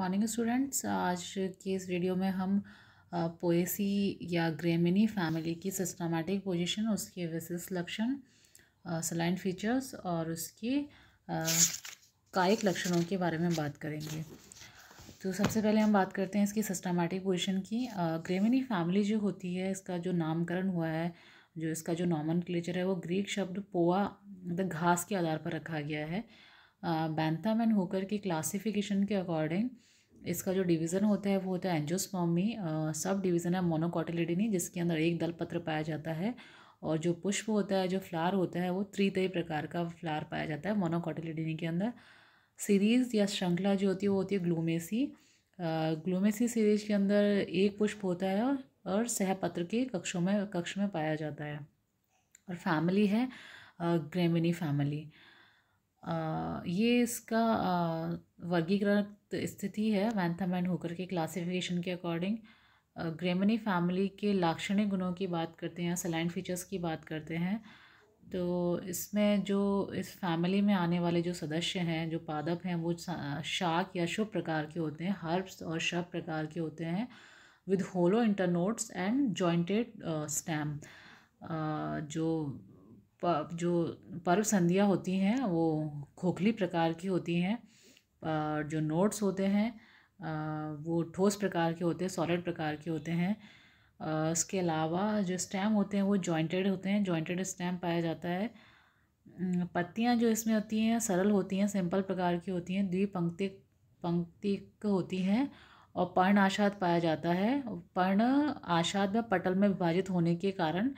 morning students आज के इस वीडियो में हम पोएसी या ग्रेमिनी फैमिली की सिस्टमेटिक पोजीशन उसके विशेष लक्षण सलाइन फीचर्स और उसके कायिक लक्षणों के बारे में बात करेंगे तो सबसे पहले हम बात करते हैं इसकी सिस्टमेटिक पोजीशन की ग्रेमिनी फैमिली जो होती है इसका जो नामकरण हुआ है जो इसका जो नॉमन है वो ग्रीक शब्द पोआ मतलब घास के आधार पर रखा गया है बैंथम एंड होकर के क्लासिफिकेशन के अकॉर्डिंग इसका जो डिवीज़न होता है वो होता है एंजोस्पॉमी सब डिवीज़न है मोनोकॉटिलिडिनी जिसके अंदर एक दल पत्र पाया जाता है और जो पुष्प होता है जो फ्लार होता है वो त्रितय प्रकार का फ्लार पाया जाता है मोनोकॉटिलिडिनी के अंदर सीरीज़ या श्रृंखला जो होती है वो होती है ग्लूमेसी ग्लूमेसी सीरीज के अंदर एक पुष्प होता है और सहपत्र के कक्षों में कक्ष में पाया जाता है और फैमिली है ग्रेमिनी फैमिली ये इसका वर्गीकृत स्थिति है वैंथम एंड होकर के क्लासिफिकेशन के अकॉर्डिंग ग्रेमनी फैमिली के लाक्षणिक गुणों की बात करते हैं सलाइन फीचर्स की बात करते हैं तो इसमें जो इस फैमिली में आने वाले जो सदस्य हैं जो पादप हैं वो शाक या शुभ प्रकार के होते हैं हर्ब्स और शव प्रकार के होते हैं with hollow internodes and jointed stem जो जो पर्व संधियाँ होती हैं वो खोखली प्रकार की होती हैं और जो नोट्स होते हैं वो ठोस प्रकार के होते हैं सॉलिड प्रकार के होते हैं इसके अलावा जो स्टैम्प होते हैं वो जॉइंटेड होते हैं जॉइंटेड स्टैम पाया जाता है पत्तियाँ जो इसमें होती हैं सरल होती हैं सिंपल प्रकार की होती हैं द्विपंक्ति पंक्तिक होती हैं और पर्ण आशाद पाया जाता है पर्ण आशाद में पटल में विभाजित होने के कारण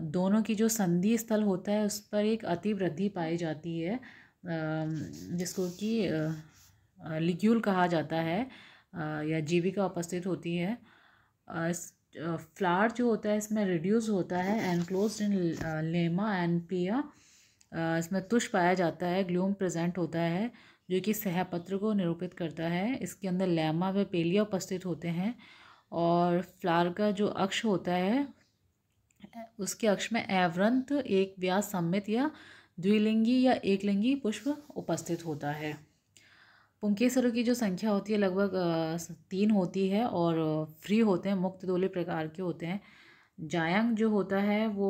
दोनों की जो संधि स्थल होता है उस पर एक अति वृद्धि पाई जाती है जिसको कि लिग्यूल कहा जाता है या जीविका उपस्थित होती है फ्लावर जो होता है इसमें रिड्यूस होता है एनक्लोज इन लेमा एंड पिया इसमें तुष पाया जाता है ग्लूम प्रेजेंट होता है जो कि सहपत्र को निरूपित करता है इसके अंदर लेमा व पेलिया उपस्थित होते हैं और फ्लावर का जो अक्ष होता है उसके अक्ष में एवरंत एक व्यास सम्मित या द्विलिंगी या एकलिंगी पुष्प उपस्थित होता है पुंकेसरों की जो संख्या होती है लगभग तीन होती है और फ्री होते हैं मुक्त दोले प्रकार के होते हैं जायांग जो होता है वो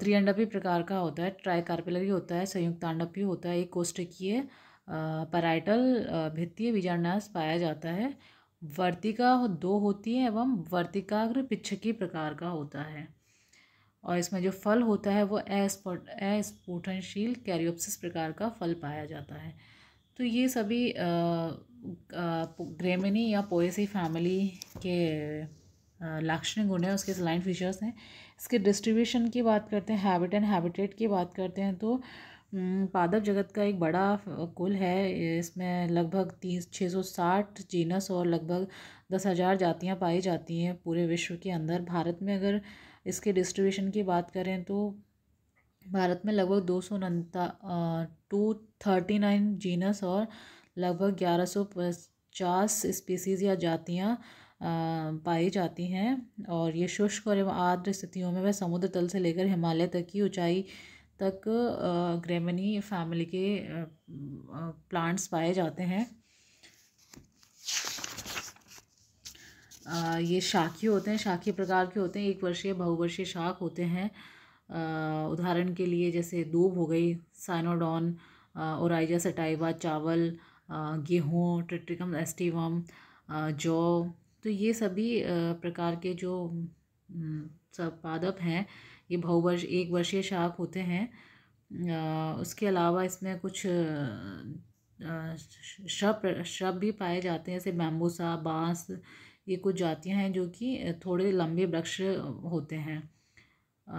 त्रिअंडपी प्रकार का होता है ट्राइकार्पेलरी होता है संयुक्तांडपी होता है एक की पराइटल भित्तीय बीजांडास पाया जाता है वर्तिका दो होती है एवं वर्तिकाग्र पिछकी प्रकार का होता है और इसमें जो फल होता है वो अस्फोट अस्फोटनशील कैरियोप्सिस प्रकार का फल पाया जाता है तो ये सभी ग्रेमिनी या पोएसी फैमिली के लाक्षणिक गुण है उसके स्लाइन फीचर्स हैं इसके डिस्ट्रीब्यूशन की बात करते हैं हैबिट एंड हैबिटेट की बात करते हैं तो हम्म, पादप जगत का एक बड़ा कुल है इसमें लगभग तीन छः सौ साठ जीनस और लगभग दस हज़ार जातियाँ पाई जाती हैं पूरे विश्व के अंदर भारत में अगर इसके डिस्ट्रीब्यूशन की बात करें तो भारत में लगभग दो सौ नंता टू थर्टी नाइन जीनस और लगभग ग्यारह सौ पचास स्पीसीज़ या जातियाँ पाई जाती हैं और ये शुष्क और आर्द्र स्थितियों में वह समुद्र तल से लेकर हिमालय तक की ऊंचाई तक ग्रेमनी फैमिली के प्लांट्स पाए जाते हैं ये शाखी होते हैं शाखी प्रकार के होते हैं एक वर्षीय बहुवर्षीय शाख होते हैं उदाहरण के लिए जैसे दूब हो गई साइनोडॉन ओराइजा सटाइवा चावल गेहूँ ट्रिट्रिकम एस्टिवम जौ तो ये सभी प्रकार के जो पादप हैं ये बहुवर्ष एक वर्षीय शाक होते हैं उसके अलावा इसमें कुछ श्रब श्रब भी पाए जाते हैं जैसे बैम्बूसा बांस ये कुछ जातियाँ हैं जो कि थोड़े लंबे वृक्ष होते हैं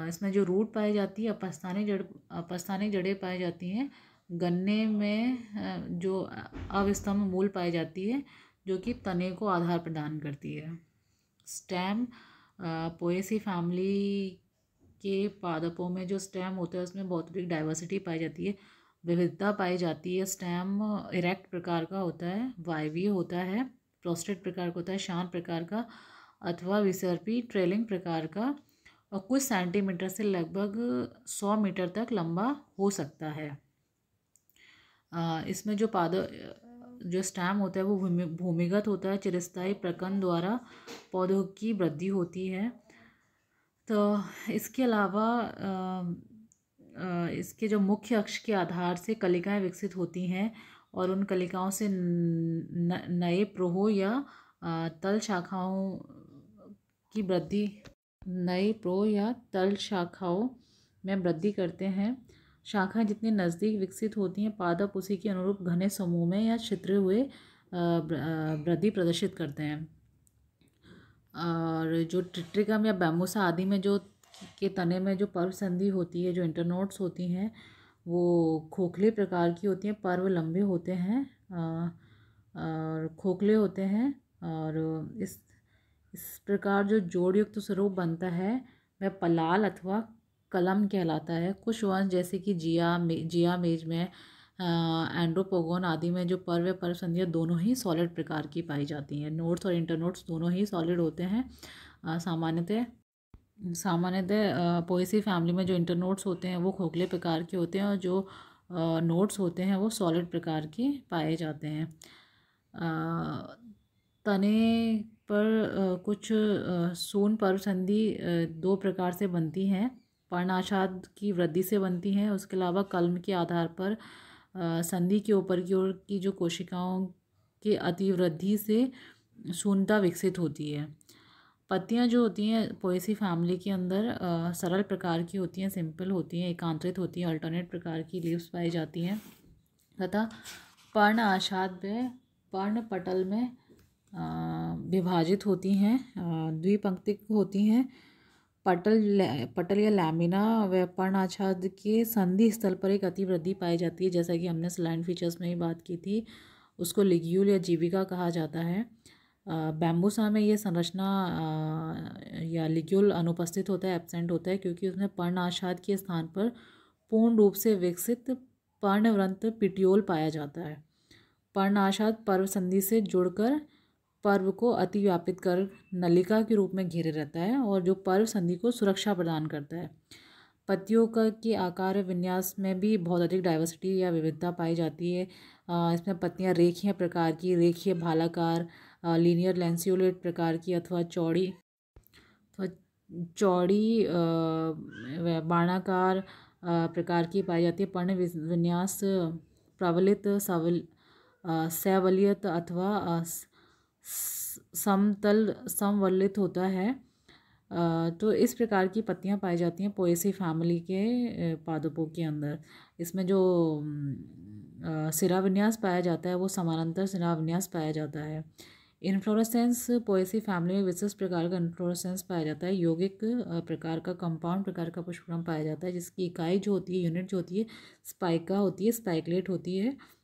इसमें जो रूट पाई जाती है अपस्थानी जड़ अपस्थानी जड़ें पाई जाती हैं गन्ने में जो अवस्तंभ मूल पाई जाती है जो कि तने को आधार प्रदान करती है स्टैम पोएसी फैमिली के पादपों में जो स्टेम होता है उसमें बहुत अधिक डाइवर्सिटी पाई जाती है विविधता पाई जाती है स्टेम इरेक्ट प्रकार का होता है वायवीय होता है प्रोस्टेट प्रकार का होता है शान प्रकार का अथवा विसर्पी ट्रेलिंग प्रकार का और कुछ सेंटीमीटर से लगभग सौ मीटर तक लंबा हो सकता है इसमें जो पाद जो स्टैम होता है वो भूमि भूमिगत होता है चिरस्थाई प्रकरण द्वारा पौधों की वृद्धि होती है तो इसके अलावा इसके जो मुख्य अक्ष के आधार से कलिकाएँ विकसित होती हैं और उन कलिकाओं से न, नए प्रोह या तल शाखाओं की वृद्धि नए प्रो या तल शाखाओं में वृद्धि करते हैं शाखाएं जितनी नज़दीक विकसित होती हैं पादप उसी के अनुरूप घने समूह में या छित्रे हुए वृद्धि प्रदर्शित करते हैं और जो ट्रिट्रिकम या बैम्बोसा आदि में जो के तने में जो पर्व संधि होती है जो इंटरनोट्स होती हैं वो खोखले प्रकार की होती हैं पर्व लंबे होते हैं और खोखले होते हैं और इस इस प्रकार जो जोड़युक्त तो स्वरूप बनता है वह पलाल अथवा कलम कहलाता है कुछ वंश जैसे कि जिया मे जिया मेज में एंड्रोपोगोन आदि में जो पर्व पर्व संधियाँ दोनों ही सॉलिड प्रकार की पाई जाती हैं नोट्स और इंटरनोट्स दोनों ही सॉलिड होते हैं सामान्यतः सामान्यतः पोएसी फैमिली में जो इंटरनोट्स होते हैं वो खोखले प्रकार के होते हैं और जो नोट्स होते हैं वो सॉलिड प्रकार के पाए जाते हैं तने पर कुछ सोन पर्व संधि दो प्रकार से बनती हैं पर्णाशाद की वृद्धि से बनती हैं उसके अलावा कलम के आधार पर संधि के ऊपर की ओर की जो कोशिकाओं के अतिवृद्धि से शून्यता विकसित होती है पत्तियाँ जो होती हैं पोएसी फैमिली के अंदर आ, सरल प्रकार की होती हैं सिंपल होती हैं एकांतरित होती हैं अल्टरनेट प्रकार की लीव्स पाई जाती हैं तथा पर्ण आशाद में पर्ण पटल में विभाजित होती हैं द्विपंक्तिक होती हैं पटल पटल या लैमिना व्यापारनाच्छाद के संधि स्थल पर एक अति वृद्धि पाई जाती है जैसा कि हमने स्लाइन फीचर्स में ही बात की थी उसको लिग्यूल या जीविका कहा जाता है बैम्बूसा में ये संरचना या लिग्यूल अनुपस्थित होता है एब्सेंट होता है क्योंकि उसमें पर्णाशाद के स्थान पर पूर्ण रूप से विकसित पर्णव्रंत पिटियोल पाया जाता है पर्णाशाद पर्व संधि से जुड़कर पर्व को अति व्यापित कर नलिका के रूप में घेरे रहता है और जो पर्व संधि को सुरक्षा प्रदान करता है पतियों का के आकार विन्यास में भी बहुत अधिक डाइवर्सिटी या विविधता पाई जाती है इसमें पत्तियाँ रेखीय प्रकार की रेखीय भालाकार लीनियर लेंसियोलेट प्रकार की अथवा चौड़ी अथवा चौड़ी बाणाकार प्रकार की पाई जाती है पर्ण विन्यास प्रबलित सवल सैवलियत अथवा समतल समवलित होता है तो इस प्रकार की पत्तियां पाई जाती हैं पोएसी फैमिली के पादपों के अंदर इसमें जो सिरा विन्यास पाया जाता है वो समानांतर सिरा विन्यास पाया जाता है इन्फ्लोरेसेंस पोएसी फैमिली में विशेष प्रकार का इन्फ्लोरेसेंस पाया जाता है यौगिक प्रकार का कंपाउंड प्रकार का पुष्पक्रम पाया जाता है जिसकी इकाई जो होती है यूनिट जो होती है स्पाइका होती है स्पाइकलेट होती है